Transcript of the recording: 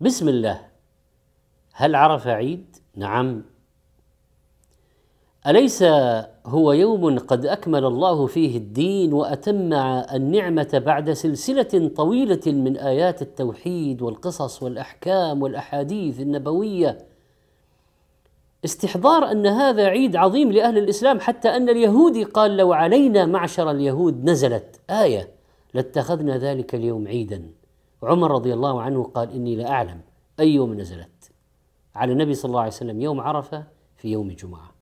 بسم الله هل عرف عيد نعم اليس هو يوم قد اكمل الله فيه الدين واتم النعمه بعد سلسله طويله من ايات التوحيد والقصص والاحكام والاحاديث النبويه استحضار ان هذا عيد عظيم لاهل الاسلام حتى ان اليهودي قال لو علينا معشر اليهود نزلت ايه لاتخذنا ذلك اليوم عيدا عمر رضي الله عنه قال إني لا أعلم أي يوم نزلت على النبي صلى الله عليه وسلم يوم عرفة في يوم الجمعة